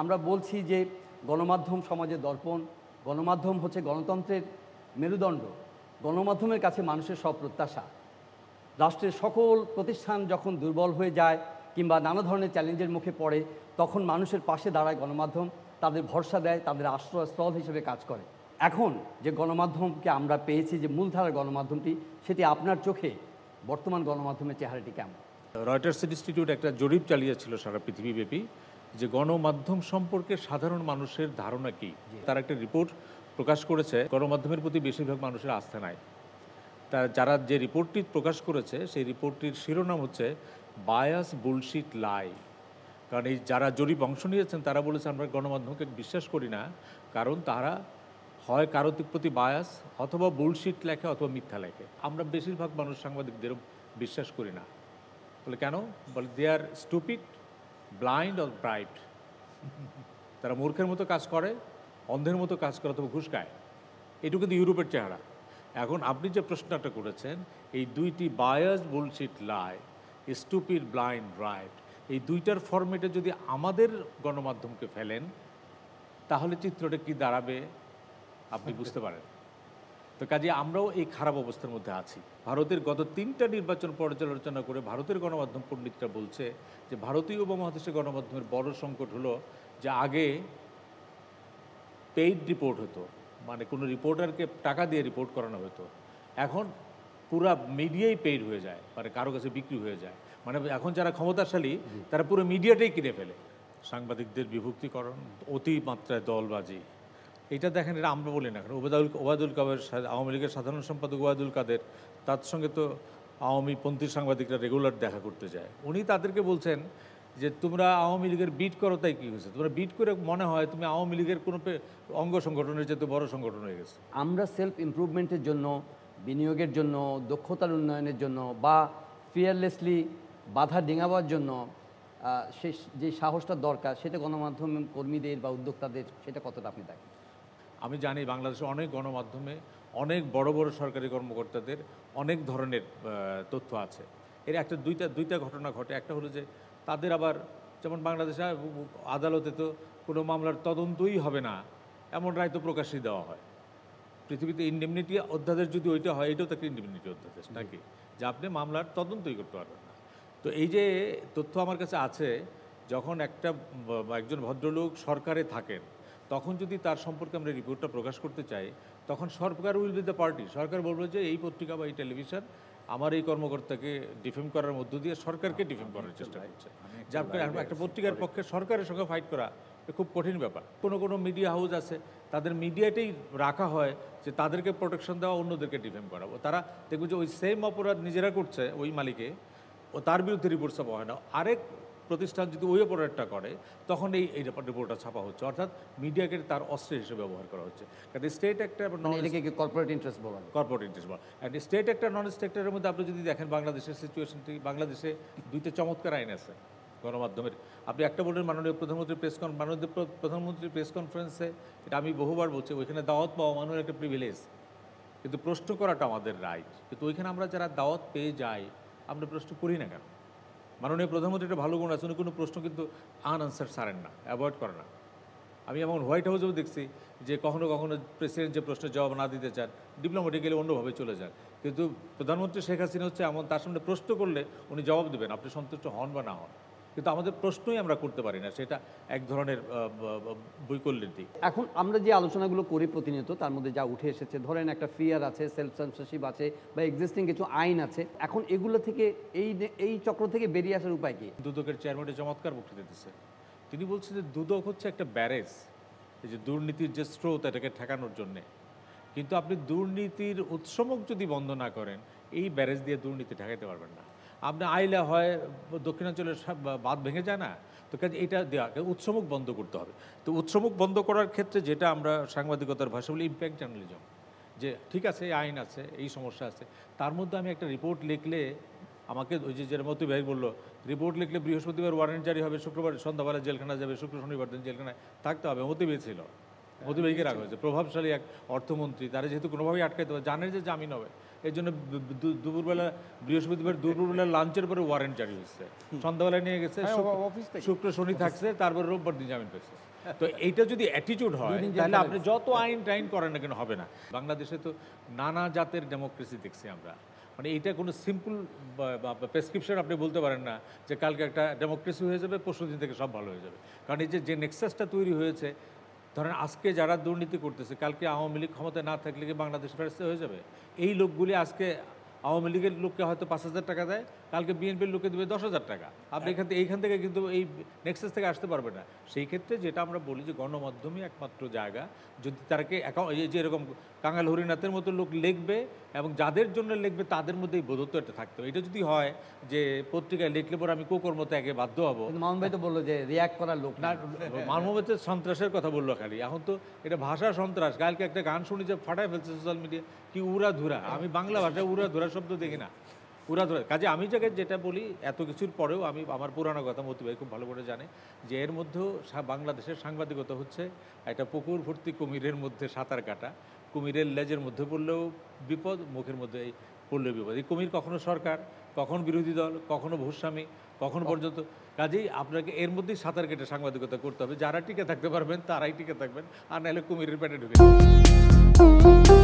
আমরা বলছি যে গণমাধ্যম সমাজের দর্পণ গণমাধ্যম হচ্ছে গণতন্ত্রের মেরুদণ্ড গণমাধ্যমের কাছে মানুষের সব প্রত্যাশা রাষ্ট্রের সকল প্রতিষ্ঠান যখন দুর্বল হয়ে যায় কিংবা নানা ধরনের চ্যালেঞ্জের মুখে পড়ে তখন মানুষের পাশে দাঁড়ায় গণমাধ্যম তাদের ভরসা দেয় তাদের আশ্রয়স্থল হিসেবে কাজ করে এখন যে গণমাধ্যমকে আমরা পেয়েছি যে মূলধারার গণমাধ্যমটি সেটি আপনার চোখে বর্তমান গণমাধ্যমের চেহারাটি কেমন রয়টার্স ইনস্টিটিউট একটা জরিপ চালিয়েছিল সারা পৃথিবীব্যাপী যে গণমাধ্যম সম্পর্কে সাধারণ মানুষের ধারণা কি তার একটা রিপোর্ট প্রকাশ করেছে গণমাধ্যমের প্রতি বেশিরভাগ মানুষের আস্থা নাই তার যারা যে রিপোর্টটি প্রকাশ করেছে সেই রিপোর্টটির শিরোনাম হচ্ছে বায়াস বুলশিট লাই কারণ এই যারা জরিপ অংশ নিয়েছেন তারা বলেছে আমরা গণমাধ্যমকে বিশ্বাস করি না কারণ তারা হয় কারো প্রতি বায়াস অথবা বুলশিট লেখে অথবা মিথ্যা লেখে আমরা বেশিরভাগ মানুষ সাংবাদিকদের বিশ্বাস করি না বলে কেন বলে they are stupid blind or bright তারা মূর্খের মতো কাজ করে অন্ধের মতো কাজ করে তবে ঘুষ খায় এটুকু কিন্তু ইউরোপের চেহারা এখন আপনি যে প্রশ্নটা করেছেন এই দুইটি buyers bullshit lie stupid blind right এই দুইটার ফর্মেটে যদি আমাদের গণমাধ্যমকে ফেলেন তাহলে চিত্রটা কি দাঁড়াবে আপনি বুঝতে পারেন তো কাজে আমরাও এই খারাপ অবস্থার মধ্যে আছি ভারতের গত তিনটা নির্বাচন পর্যালোচনা করে ভারতের গণমাধ্যম পণ্ডিতরা বলছে যে ভারতীয় উপমহাদেশের গণমাধ্যমের বড় সংকট হলো যে আগে পেইড রিপোর্ট হতো মানে কোনো রিপোর্টারকে টাকা দিয়ে রিপোর্ট করানো হতো এখন পুরা মিডিয়াই পেইড হয়ে যায় মানে কারো কাছে বিক্রি হয়ে যায় মানে এখন যারা ক্ষমতাশালী তারা পুরো মিডিয়াটাই কিনে ফেলে সাংবাদিকদের বিভক্তিকরণ অতিমাত্রায় দলবাজি এটা দেখেন এটা আমরা বলি না ওবায়দুল ওবায়দুল কাবের আওয়ামী লীগের সাধারণ সম্পাদক ওবায়দুল কাদের তার সঙ্গে তো আওয়ামী পন্থী সাংবাদিকরা রেগুলার দেখা করতে যায় উনি তাদেরকে বলছেন যে তোমরা আওয়ামী লীগের বিট করো তাই কী হয়েছে তোমরা বিট করে মনে হয় তুমি আওয়ামী লীগের কোনো অঙ্গ সংগঠনের যেহেতু বড় সংগঠন হয়ে গেছে আমরা সেলফ ইমপ্রুভমেন্টের জন্য বিনিয়োগের জন্য দক্ষতার উন্নয়নের জন্য বা ফিয়ারলেসলি বাধা ডেঙাবার জন্য সে যে সাহসটা দরকার সেটা গণমাধ্যম কর্মীদের বা উদ্যোক্তাদের সেটা কতটা আপনি দেখেন আমি জানি বাংলাদেশে অনেক গণমাধ্যমে অনেক বড় বড় সরকারি কর্মকর্তাদের অনেক ধরনের তথ্য আছে এর একটা দুইটা দুইটা ঘটনা ঘটে একটা হলো যে তাদের আবার যেমন বাংলাদেশে আদালতে তো কোনো মামলার তদন্তই হবে না এমন রায় তো প্রকাশই দেওয়া হয় পৃথিবীতে ইন্ডেমনিটি অধ্যাদেশ যদি ওইটা হয় এটাও তাকে একটা ইন্ডেমনিটি অধ্যাদেশ নাকি যে আপনি মামলার তদন্তই করতে পারবেন না তো এই যে তথ্য আমার কাছে আছে যখন একটা একজন ভদ্রলোক সরকারে থাকেন তখন যদি তার সম্পর্কে আমরা রিপোর্টটা প্রকাশ করতে চাই তখন সরকার উইল বি দ্য পার্টি সরকার বলবে যে এই পত্রিকা বা এই টেলিভিশন আমার এই কর্মকর্তাকে ডিফেম করার মধ্য দিয়ে সরকারকে ডিফেম করার চেষ্টা করছে যার কারণে একটা পত্রিকার পক্ষে সরকারের সঙ্গে ফাইট করা খুব কঠিন ব্যাপার কোনো কোনো মিডিয়া হাউস আছে তাদের মিডিয়াটাই রাখা হয় যে তাদেরকে প্রোটেকশন দেওয়া অন্যদেরকে ডিফেম করাবো তারা দেখব যে ওই সেম অপরাধ নিজেরা করছে ওই মালিকে ও তার বিরুদ্ধে রিপোর্ট সব হয় না আরেক প্রতিষ্ঠান যদি ওই অপরাধটা করে তখন এই এই রিপোর্টটা ছাপা হচ্ছে অর্থাৎ মিডিয়াকে তার অস্ত্র হিসেবে ব্যবহার করা হচ্ছে কারণ স্টেট একটা কর্পোরেট ইন্টারেস্ট বলা কর্পোরেট ইন্টারেস্ট বলা অ্যান্ড স্টেট একটা নন স্টেক্টরের মধ্যে আপনি যদি দেখেন বাংলাদেশের সিচুয়েশনটি বাংলাদেশে দুইটা চমৎকার আইন আছে গণমাধ্যমের আপনি একটা বললেন মাননীয় প্রধানমন্ত্রী প্রেস কন মাননীয় প্রধানমন্ত্রীর প্রেস কনফারেন্সে এটা আমি বহুবার বলছি ওইখানে দাওয়াত পাওয়া মানুষের একটা প্রিভিলেজ কিন্তু প্রশ্ন করাটা আমাদের রাইট কিন্তু ওইখানে আমরা যারা দাওয়াত পেয়ে যাই আমরা প্রশ্ন করি না কেন মাননীয় প্রধানমন্ত্রী একটা ভালো গুণ আছে উনি কোনো প্রশ্ন কিন্তু আনআনসার সারেন না অ্যাভয়েড করে না আমি এমন হোয়াইট হাউসেও দেখছি যে কখনো কখনো প্রেসিডেন্ট যে প্রশ্নের জবাব না দিতে চান ডিপ্লোম্যাটিক্যালি অন্যভাবে চলে যান কিন্তু প্রধানমন্ত্রী শেখ হাসিনা হচ্ছে এমন তার সামনে প্রশ্ন করলে উনি জবাব দেবেন আপনি সন্তুষ্ট হন বা না হন কিন্তু আমাদের প্রশ্নই আমরা করতে পারি না সেটা এক ধরনের বৈকল্যের দিক এখন আমরা যে আলোচনাগুলো করি প্রতিনিয়ত তার মধ্যে যা উঠে এসেছে ধরেন একটা ফিয়ার আছে সেলফ সেন্সারশিপ আছে বা এক্সিস্টিং কিছু আইন আছে এখন এগুলো থেকে এই এই চক্র থেকে বেরিয়ে আসার উপায় কি দুদকের চেয়ারম্যানের চমৎকার বক্তৃতা দিচ্ছে তিনি বলছেন যে দুদক হচ্ছে একটা ব্যারেজ এই যে দুর্নীতির যে স্রোত এটাকে ঠেকানোর জন্যে কিন্তু আপনি দুর্নীতির উৎসমক যদি বন্ধ না করেন এই ব্যারেজ দিয়ে দুর্নীতি ঠেকাইতে পারবেন না আপনার আইলা হয় দক্ষিণাঞ্চলের বাদ ভেঙে যায় না তো কাজে এটা দেওয়া উৎসমুখ বন্ধ করতে হবে তো উৎসমুখ বন্ধ করার ক্ষেত্রে যেটা আমরা সাংবাদিকতার ভাষা বলি ইম্প্যাক্ট জার্নালিজম যে ঠিক আছে এই আইন আছে এই সমস্যা আছে তার মধ্যে আমি একটা রিপোর্ট লিখলে আমাকে ওই যে যেটা মতি ভাই বললো রিপোর্ট লিখলে বৃহস্পতিবার ওয়ারেন্ট জারি হবে শুক্রবার সন্ধ্যাবেলা জেলখানা যাবে শুক্র শনিবার দিন জেলখানায় থাকতে হবে মতি ছিল মধুবাইকে রাখা হয়েছে প্রভাবশালী এক অর্থমন্ত্রী তারা যেহেতু কোনোভাবেই আটকাইতে পারে জানেন যে জামিন হবে এই জন্য দুপুরবেলা বৃহস্পতিবার দুপুরবেলা লাঞ্চের পরে ওয়ারেন্ট জারি হয়েছে সন্ধ্যাবেলায় নিয়ে গেছে হ্যাঁ, শুক্র শনি থাকছে তারপরে রোববার দিন জামিন পেয়েছে তো এইটা যদি অ্যাটিটিউড হয় তাহলে আপনি যত আইন টাইন করেন না কেন হবে না বাংলাদেশে তো নানা জাতের ডেমোক্রেসি দেখছি আমরা মানে এইটা কোনো সিম্পল প্রেসক্রিপশন আপনি বলতে পারেন না যে কালকে একটা ডেমোক্রেসি হয়ে যাবে পরশু দিন থেকে সব ভালো হয়ে যাবে কারণ এই যে নেক্সাসটা তৈরি হয়েছে ধরেন আজকে যারা দুর্নীতি করতেছে কালকে আওয়ামী লীগ ক্ষমতায় না থাকলে কি বাংলাদেশ ফেরত হয়ে যাবে এই লোকগুলি আজকে আওয়ামী লীগের লোককে হয়তো পাঁচ হাজার টাকা দেয় কালকে বিএনপির লোককে দেবে দশ হাজার টাকা আপনি হ্যাঁ। এখান থেকে এইখান থেকে কিন্তু এই নেক্সাস থেকে আসতে পারবে না সেই ক্ষেত্রে যেটা আমরা বলি যে গণমাধ্যমই একমাত্র জায়গা যদি তারাকে যে এরকম কাঙাল হরিনাথের মতো লোক লিখবে এবং যাদের জন্য লিখবে তাদের মধ্যে এই বোধত্ব একটা থাকতে এটা যদি হয় যে পত্রিকায় লিখলে পরে আমি মতো একে বাধ্য হবো মামুন ভাই তো বললো যে রিয়াক্ট করার লোক না মামুন তো সন্ত্রাসের কথা বললো খালি এখন তো এটা ভাষা সন্ত্রাস কালকে একটা গান শুনি যে ফাটায় ফেলছে সোশ্যাল মিডিয়া কি উড়া ধুরা আমি বাংলা ভাষায় উড়া ধুরা শব্দ দেখি না পুরা ধরে কাজে আমি যাকে যেটা বলি এত কিছুর পরেও আমি আমার পুরানো কথা মতি ভাই খুব ভালো করে জানে যে এর মধ্যেও বাংলাদেশের সাংবাদিকতা হচ্ছে একটা পুকুর ভর্তি কুমিরের মধ্যে সাঁতার কাটা কুমিরের লেজের মধ্যে পড়লেও বিপদ মুখের মধ্যে পড়লেও বিপদ এই কুমির কখনো সরকার কখন বিরোধী দল কখনো ভূস্বামী কখন পর্যন্ত কাজেই আপনাকে এর মধ্যেই সাঁতার কেটে সাংবাদিকতা করতে হবে যারা টিকে থাকতে পারবেন তারাই টিকে থাকবেন আর নাহলে কুমিরের পেটে ঢুকে